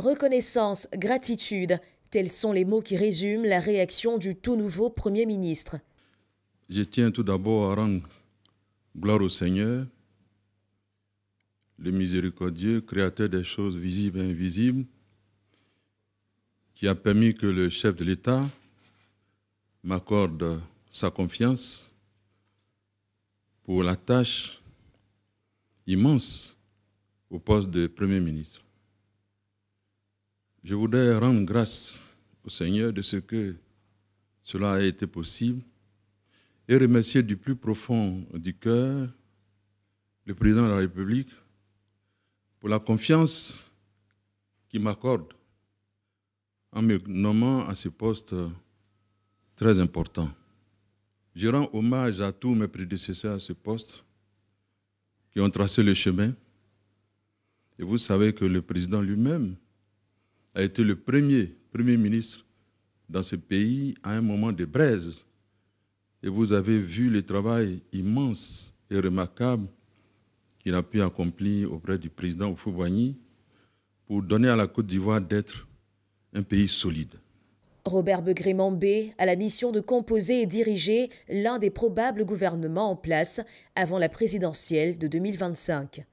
reconnaissance, gratitude, tels sont les mots qui résument la réaction du tout nouveau Premier ministre. Je tiens tout d'abord à rendre gloire au Seigneur, le miséricordieux, créateur des choses visibles et invisibles, qui a permis que le chef de l'État m'accorde sa confiance pour la tâche immense au poste de Premier ministre. Je voudrais rendre grâce au Seigneur de ce que cela a été possible et remercier du plus profond du cœur le président de la République pour la confiance qu'il m'accorde en me nommant à ce poste très important. Je rends hommage à tous mes prédécesseurs à ce poste qui ont tracé le chemin. Et vous savez que le président lui-même a été le premier Premier ministre dans ce pays à un moment de braise. Et vous avez vu le travail immense et remarquable qu'il a pu accomplir auprès du président Foubani pour donner à la Côte d'Ivoire d'être un pays solide. Robert Begré-Mambé a la mission de composer et diriger l'un des probables gouvernements en place avant la présidentielle de 2025.